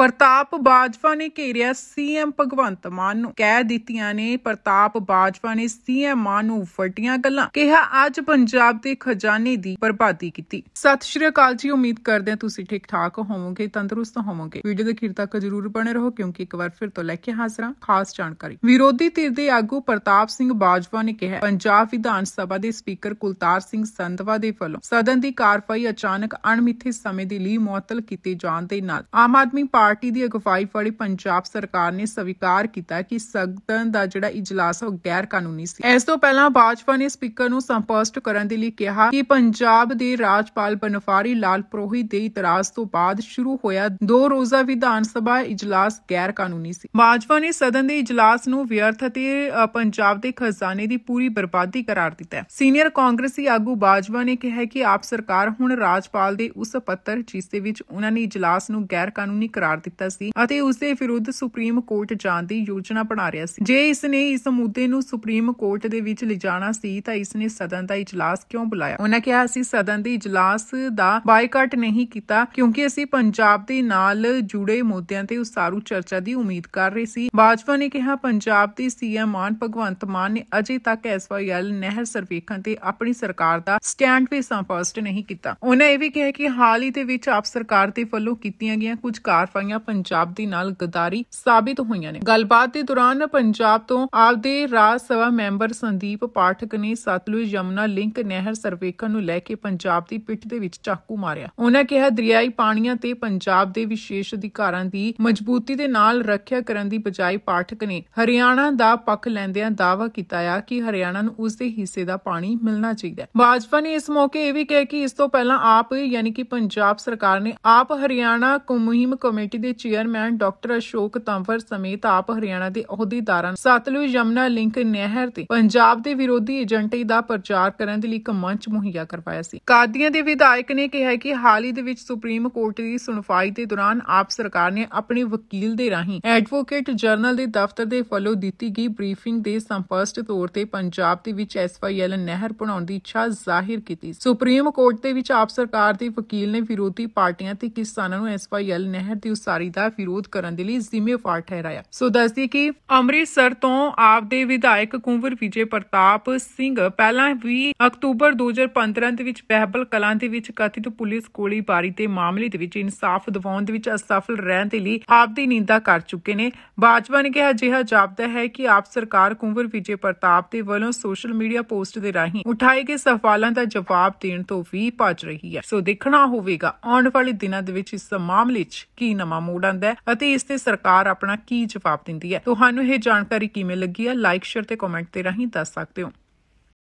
ਪ੍ਰਤਾਪ ਬਾਜਵਾ ਨੇ ਘੇਰਿਆ ਸੀਐਮ ਭਗਵੰਤ ਮਾਨ ਨੂੰ ਕਹਿ ਦਿੱਤੀਆਂ ਨੇ ਪ੍ਰਤਾਪ ਬਾਜਵਾ ਨੇ ਸੀਐਮ ਮਾਨ ਨੂੰ ਫਟੀਆਂ ਗੱਲਾਂ ਕਿਹਾ ਅੱਜ ਪੰਜਾਬ ਦੇ ਖਜ਼ਾਨੇ ਦੀ ਬਰਬਾਦੀ ਕੀਤੀ ਸਤਿ ਸ਼੍ਰੀ ਅਕਾਲ ਜੀ ਉਮੀਦ ਕਰਦੇ ਹਾਂ ਤੁਸੀਂ ਠੀਕ ਠਾਕ ਹੋਵੋਗੇ ਤੰਦਰੁਸਤ ਹੋਵੋਗੇ ਵੀਡੀਓ ਦੇ ਅਖੀਰ ਤੱਕ ਜਰੂਰ ਬਣੇ ਰਹੋ ਕਿਉਂਕਿ ਇੱਕ ਵਾਰ ਫਿਰ ਤੋਂ ਲੈ ਕੇ ਹਾਜ਼ਰਾਂ ਖਾਸ ਜਾਣਕਾਰੀ ਵਿਰੋਧੀ ਧਿਰ ਦੇ ਆਗੂ ਪ੍ਰਤਾਪ ਸਿੰਘ ਬਾਜਵਾ ਨੇ ਕਿਹਾ ਪੰਜਾਬ ਵਿਧਾਨ ਸਭਾ ਦੇ ਸਪੀਕਰ ਕੁਲਤਾਰ ਸਿੰਘ ਸੰਧਵਾ ਦੇ ਵੱਲੋਂ ਸਦਨ ਦੀ ਕਾਰਵਾਈ ਅਚਾਨਕ ਅਣਮਿੱਥੇ ਸਮੇਂ ਦੇ ਲਈ ਮੁਅਤਲ ਕੀਤੇ ਜਾਣ ਦੇ ਨਾਲ ਆਮ ਆਦਮੀ ਪਾਰਟੀ ਪਾਰਟੀ ਦੀ ਅਗਵਾਈ ਵਾਲੀ ਪੰਜਾਬ ਸਰਕਾਰ ਨੇ ਸਵੀਕਾਰ ਕੀਤਾ ਕਿ ਸਦਨ ਦਾ ਜਿਹੜਾ ਇਜਲਾਸ ਉਹ ਗੈਰ ਕਾਨੂੰਨੀ ਸੀ ਇਸ ਤੋਂ ਪਹਿਲਾਂ ਬਾਜਪਾ ਨੇ ਸਪੀਕਰ ਨੂੰ ਸੰਪਰਸ਼ਟ ਕਰਨ ਦੇ ਲਈ ਕਿਹਾ ਕਿ ਪੰਜਾਬ ਦੇ ਰਾਜਪਾਲ ਬਨਫਾਰੀ ਲਾਲ ਪ੍ਰੋਹੀ ਦੇ ਇਤਰਾਜ਼ ਤੋਂ ਬਾਅਦ ਸ਼ੁਰੂ ਹੋਇਆ ਦੋ ਰੋਜ਼ਾ ਵਿਧਾਨ ਸਭਾ ਇਜਲਾਸ ਗੈਰ ਕਾਨੂੰਨੀ ਸੀ ਬਾਜਪਾ ਨੇ ਸਦਨ ਦੇ ਇਜਲਾਸ ਨੂੰ ਵਿਅਰਥ ਅਤੇ ਪੰਜਾਬ ਦੇ ਖਜ਼ਾਨੇ ਦੀ ਪੂਰੀ ਬਰਬਾਦੀ ਕਰਾਰ ਦਿੱਤਾ ਸੀਨੀਅਰ ਕਾਂਗਰਸੀ ਆਗੂ ਬਾਜਵਾ ਨੇ ਕਿਹਾ ਕਿ ਆਪ ਸਰਕਾਰ ਹੁਣ ਰਾਜਪਾਲ ਦੇ ਉਸ ਪੱਤਰ ਜਿਸ ਦੇ ਵਿੱਚ ਉਹਨਾਂ ਨੇ ਇਜਲਾਸ ਨੂੰ ਗੈਰ ਕਾਨੂੰਨੀ ਕਰਾਰ ਦਿੱਤਾ ਸੀ ਅਤੇ ਉਸ ਦੇ ਵਿਰੁੱਧ ਸੁਪਰੀਮ ਕੋਰਟ ਜਾਣ ਦੀ ਯੋਜਨਾ ਬਣਾ ਰਿਹਾ ਸੀ ਜੇ ਇਸ ਨੇ ਇਸ ਮੁੱਦੇ ਨੂੰ ਸੁਪਰੀਮ ਕੋਰਟ ਦੇ ਵਿੱਚ ਲਿਜਾਣਾ ਸੀ ਤਾਂ ਇਸ ਨੇ ਸਦਨ ਦਾ ਇਜਲਾਸ ਕਿਉਂ ਬੁਲਾਇਆ ਉਹਨਾਂ ਕਿਹਾ ਅਸੀਂ ਸਦਨ ਦੇ ਇਜਲਾਸ ਦਾ ਬਾਈਕਾਟ ਨਹੀਂ ਕੀਤਾ ਕਿਉਂਕਿ ਅਸੀਂ ਪੰਜਾਬ ਦੇ ਨਾਲ ਜੁੜੇ ਮੁੱਦਿਆਂ ਤੇ ਉਸਾਰੂ ਚਰਚਾ ਦੀ ਉਮੀਦ ਕਰ ਰਹੇ ਸੀ ਬਾਜਵਾ ਨੇ ਕਿਹਾ ਪੰਜਾਬ ਦੇ ਸੀਐਮ ਮਾਨ ਭਗਵੰਤ ਮਾਨ ਨੇ ਅਜੇ ਤੱਕ ਐਸਵਾਈਐਲ ਨਹਿਰ ਸਰਵੇਖਣ ਤੇ ਆਪਣੀ ਸਰਕਾਰ ਦਾ ਸਟੈਂਡ ਵੀ ਸਪਸ਼ਟ ਨਹੀਂ ਕੀਤਾ ਉਹਨਾਂ ਇਹ ਵੀ ਕਿਹਾ ਕਿ ਹਾਲ ਹੀ ਦੇ ਵਿੱਚ ਆਪ ਸਰਕਾਰ ਦੇ ਵੱਲੋਂ ਕੀਤੀਆਂ ਗਈਆਂ ਕੁਝ ਕਾਰਵਾਈਆਂ ਪਾਈਆਂ ਪੰਜਾਬ ਦੀ ਨਾਲ ਗਦਾਰੀ ਸਾਬਿਤ ਹੋਈਆਂ ਨੇ ਗੱਲਬਾਤ ਦੇ ਦੌਰਾਨ ਪੰਜਾਬ ਤੋਂ ਆਪਦੇ ਰਾਜ ਸਭਾ ਮੈਂਬਰ ਸੰਦੀਪ ਪਾਠਕ ਨੇ ਸਤਲੁਜ ਯਮਨਾ ਲਿੰਕ ਨਹਿਰ ਸਰਵੇਖਣ ਨੂੰ ਲੈ ਕੇ ਪੰਜਾਬ ਦੀ ਪਿੱਠ ਦੇ ਵਿੱਚ ਚਾਕੂ ਮਾਰਿਆ ਉਹਨਾਂ ਕਿਹਾ ਦਰਿਆਈ ਪਾਣੀਆਂ ਤੇ ਪੰਜਾਬ ਦੇ ਵਿਸ਼ੇਸ਼ ਅਧਿਕਾਰਾਂ ਦੀ ਮਜ਼ਬੂਤੀ ਦੇ ਨਾਲ ਰੱਖਿਆ ਕਰਨ ਦੀ ਬਜਾਏ ਪਾਠਕ ਨੇ ਹਰਿਆਣਾ ਦਾ ਪੱਖ ਲੈਂਦਿਆਂ ਦਾਅਵਾ ਕੀਤਾ ਆ ਕਿ ਹਰਿਆਣਾ ਨੂੰ ਉਸ ਦੇ ਹਿੱਸੇ ਦਾ ਪਾਣੀ ਮਿਲਣਾ ਚਾਹੀਦਾ ਹੈ ਬਾਜਪਾ ਨੇ ਇਸ ਮੌਕੇ ਇਹ ਵੀ ਕਿਹਾ ਕਿ ਇਸ ਤੋਂ ਪਹਿਲਾਂ ਆਪ ਯਾਨੀ ਕਿ ਪੰਜਾਬ ਸਰਕਾਰ ਨੇ ਆਪ ਹਰਿਆਣਾ ਕਮੁਹਿਮ ਕਮੇਟੀ ਕਮੇਟੀ ਦੇ ਚੇਅਰਮੈਨ ਡਾਕਟਰ ਅਸ਼ੋਕ ਤੰਵਰ ਸਮੇਤ ਆਪ ਹਰਿਆਣਾ ਦੇ ਅਹੁਦੇਦਾਰਾਂ ਸਤਲੁਜ ਯਮਨਾ ਲਿੰਕ ਨਹਿਰ ਤੇ ਪੰਜਾਬ ਦੇ ਵਿਰੋਧੀ ਏਜੰਟੇ ਦਾ ਪ੍ਰਚਾਰ ਕਰਨ ਦੇ ਲਈ ਇੱਕ ਮੰਚ ਮੁਹੱਈਆ ਕਰਵਾਇਆ ਸੀ ਕਾਦੀਆਂ ਦੇ ਵਿਧਾਇਕ ਨੇ ਕਿਹਾ ਕਿ ਹਾਲ ਹੀ ਦੇ ਵਿੱਚ ਸੁਪਰੀਮ ਕੋਰਟ ਦੀ ਸੁਣਵਾਈ ਦੇ ਦੌਰਾਨ ਆਪ ਸਰਕਾਰ ਨੇ ਆਪਣੇ ਵਕੀਲ ਦੇ ਰਾਹੀਂ ਐਡਵੋਕੇਟ ਜਰਨਲ ਦੇ ਦਫ਼ਤਰ ਦੇ ਫਲੋ ਦਿੱਤੀ ਗਈ ਬਰੀਫਿੰਗ ਦੇ ਸੰਪਸਟ ਤੌਰ ਤੇ ਪੰਜਾਬ ਦੇ ਵਿੱਚ ਐਸਵਾਈਐਲ ਨਹਿਰ ਬਣਾਉਣ ਦੀ ਇੱਛਾ ਜ਼ਾਹਿਰ ਕੀਤੀ ਸੁਪਰੀਮ ਕੋਰਟ ਦੇ ਵਿੱਚ ਆਪ ਸਰਕਾਰ ਦੇ ਵਕੀਲ ਨੇ ਵਿਰੋਧੀ ਪਾਰਟੀਆਂ ਤੇ ਕਿਸਾਨਾਂ ਨੂੰ ਐਸਵਾਈਐਲ ਨਹਿਰ ਦੀ ਉਸਾਰੀ ਦਾ ਵਿਰੋਧ ਕਰਨ ਦੇ ਲਈ ਜ਼ਿੰਮੇਵਾਰ ਠਹਿਰਾਇਆ ਸੋ ਦੱਸਦੀ ਕਿ ਅੰਮ੍ਰਿਤਸਰ ਤੋਂ ਆਪ ਦੇ ਵਿਧਾਇਕ ਕੁੰਵਰ ਵਿਜੇ ਪ੍ਰਤਾਪ ਸਿੰਘ ਪਹਿਲਾਂ ਵੀ ਅਕਤੂਬਰ 2015 ਦੇ ਵਿੱਚ ਬਹਿਬਲ ਕਲਾਂ ਦੇ ਵਿੱਚ ਕਥਿਤ ਪੁਲਿਸ ਗੋਲੀਬਾਰੀ ਦੇ ਮਾਮਲੇ ਦੇ ਵਿੱਚ ਇਨਸਾਫ ਦਿਵਾਉਣ ਦੇ ਵਿੱਚ ਅਸਫਲ ਰਹਿਣ ਦੇ ਲਈ ਆਪ ਦੀ ਨਿੰਦਾ ਕਰ ਚੁੱਕੇ ਨੇ ਬਾਜਵਾ ਨੇ ਕਿਹਾ ਜਿਹਾ ਜਾਪਦਾ ਹੈ ਕਿ ਆਪ ਸਰਕਾਰ ਕੁੰਵਰ ਵਿਜੇ ਪ੍ਰਤਾਪ ਦੇ ਵੱਲੋਂ ਸੋਸ਼ਲ ਮੀਡੀਆ ਪੋਸਟ ਦੇ ਰਾਹੀਂ ਉਠਾਏ ਗਏ ਸਵਾਲਾਂ ਦਾ ਜਵਾਬ ਦੇਣ ਤੋਂ ਵੀ ਭੱਜ ਰਹੀ ਹੈ ਸੋ ਦੇਖਣਾ ਹੋਵੇਗਾ ਆਉਣ ਵਾਲੇ ਦਿਨਾਂ ਦੇ ਵਿੱਚ ਇਸ ਮਾਮਲੇ 'ਚ ਕੀ ਨਵਾਂ ਸਮਾਂ ਮੋੜ ਆਂਦਾ ਅਤੇ ਇਸ ਤੇ ਸਰਕਾਰ ਆਪਣਾ ਕੀ ਜਵਾਬ ਦਿੰਦੀ ਹੈ ਤੁਹਾਨੂੰ ਇਹ ਜਾਣਕਾਰੀ ਕਿਵੇਂ ਲੱਗੀ ਹੈ ਲਾਈਕ ਸ਼ੇਅਰ ਤੇ ਕਮੈਂਟ ਤੇ ਰਾਹੀਂ ਦੱਸ ਸਕਦੇ ਹੋ